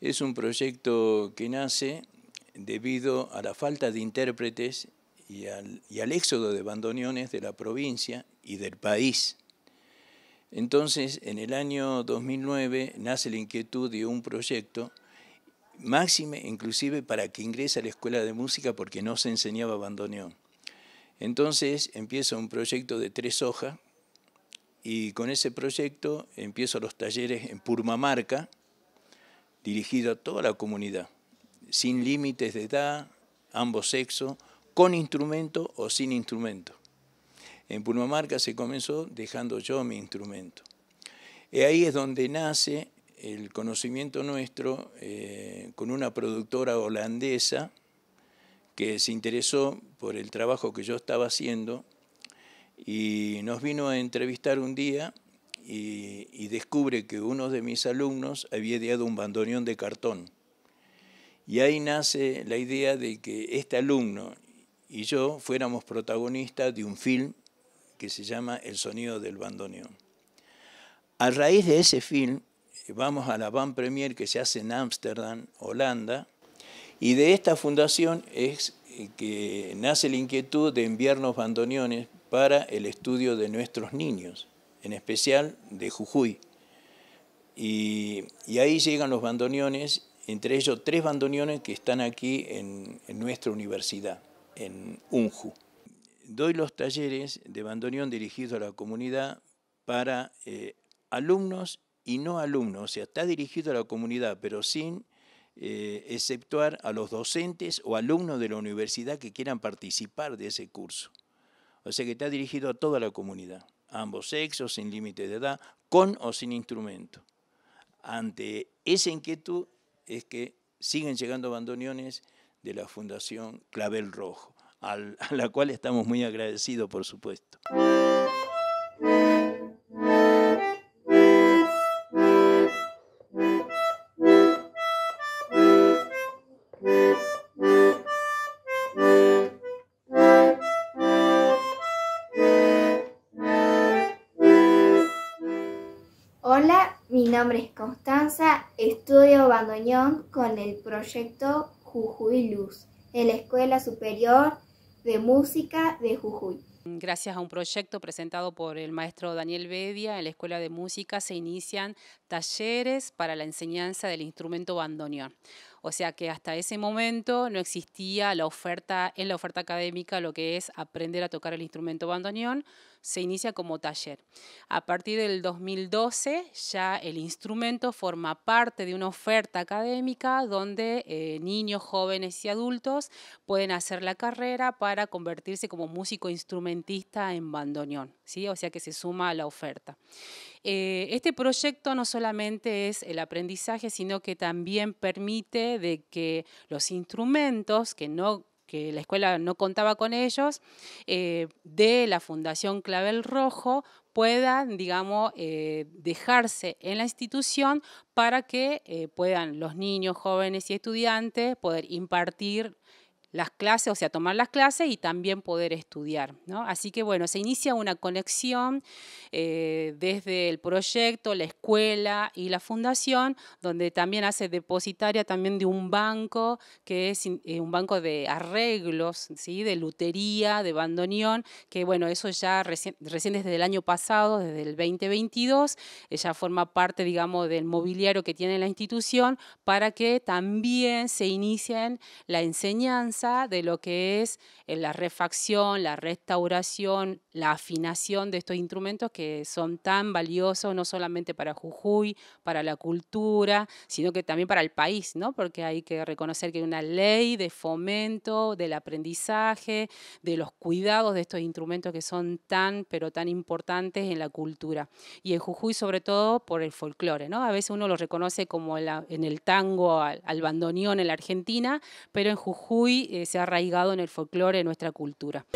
Es un proyecto que nace debido a la falta de intérpretes y al, éxodo de bandoneones de la provincia y del país. Entonces, en el año 2009 nace la inquietud de un proyecto, máxime inclusive para que ingrese a la escuela de música porque no se enseñaba bandoneón. Entonces empieza un proyecto de tres hojas y con ese proyecto empiezo los talleres en Purmamarca, dirigido a toda la comunidad, sin límites de edad, ambos sexos, con instrumento o sin instrumento. En Pulmamarca se comenzó dejando yo mi instrumento. Y ahí es donde nace el conocimiento nuestro eh, con una productora holandesa que se interesó por el trabajo que yo estaba haciendo y nos vino a entrevistar un día y, descubre que uno de mis alumnos había ideado un bandoneón de cartón. Y ahí nace la idea de que este alumno y yo fuéramos protagonistas de un film que se llama El sonido del bandoneón. A raíz de ese film, vamos a la Van Premier que se hace en Ámsterdam, Holanda, y de esta fundación es que nace la inquietud de enviarnos bandoneones para el estudio de nuestros niños en especial de Jujuy. Y, ahí llegan los bandoneones, entre ellos tres bandoneones que están aquí en, nuestra universidad, en UNJU. Doy los talleres de bandoneón dirigidos a la comunidad para eh, alumnos y no alumnos, o sea, está dirigido a la comunidad, pero sin eh, exceptuar a los docentes o alumnos de la universidad que quieran participar de ese curso. O sea que está dirigido a toda la comunidad ambos sexos, sin límite de edad, con o sin instrumento. Ante esa inquietud es que siguen llegando bandoneones de la Fundación Clavel Rojo, a la cual estamos muy agradecidos, por supuesto. Hola, mi nombre es Constanza, estudio bandoneón con el proyecto Jujuy Luz en la Escuela Superior de Música de Jujuy. Gracias a un proyecto presentado por el maestro Daniel Bedia en la Escuela de Música se inician talleres para la enseñanza del instrumento bandoneón. O sea que hasta ese momento no existía la oferta, en la oferta académica lo que es aprender a tocar el instrumento bandoneón, se inicia como taller. A partir del 2012 ya el instrumento forma parte de una oferta académica donde eh, niños, jóvenes y adultos pueden hacer la carrera para convertirse como músico instrumentista en bandoneón o sea que se suma a la oferta. Eh, este proyecto no solamente es el aprendizaje, sino que también permite de que los instrumentos que no que la escuela no contaba con ellos, eh, de la Fundación Clavel Rojo puedan, digamos, eh, dejarse en la institución para que puedan los niños, jóvenes y estudiantes poder impartir las clases, o sea, tomar las clases y también poder estudiar. ¿no? Así que bueno, se inicia una conexión eh, desde el proyecto, la escuela y la fundación, donde también hace depositaria también de un banco, que es eh, un banco de arreglos, ¿sí? de lutería, de bandoneón, que bueno, eso ya recién, desde el año pasado, desde el 2022, ella eh, forma parte, digamos, del mobiliario que tiene la institución para que también se inicien la enseñanza de lo que es eh, la refacción, la restauración, la afinación de estos instrumentos que son tan valiosos no solamente para Jujuy, para la cultura, sino que también para el país, ¿no? Porque hay que reconocer que hay una ley de fomento del aprendizaje, de los cuidados de estos instrumentos que son tan, pero tan importantes en la cultura. Y en Jujuy sobre todo por el folclore, ¿no? A veces uno lo reconoce como en el tango, al bandoneón en la Argentina, pero en Jujuy eh, se ha arraigado en el folclore, de nuestra cultura.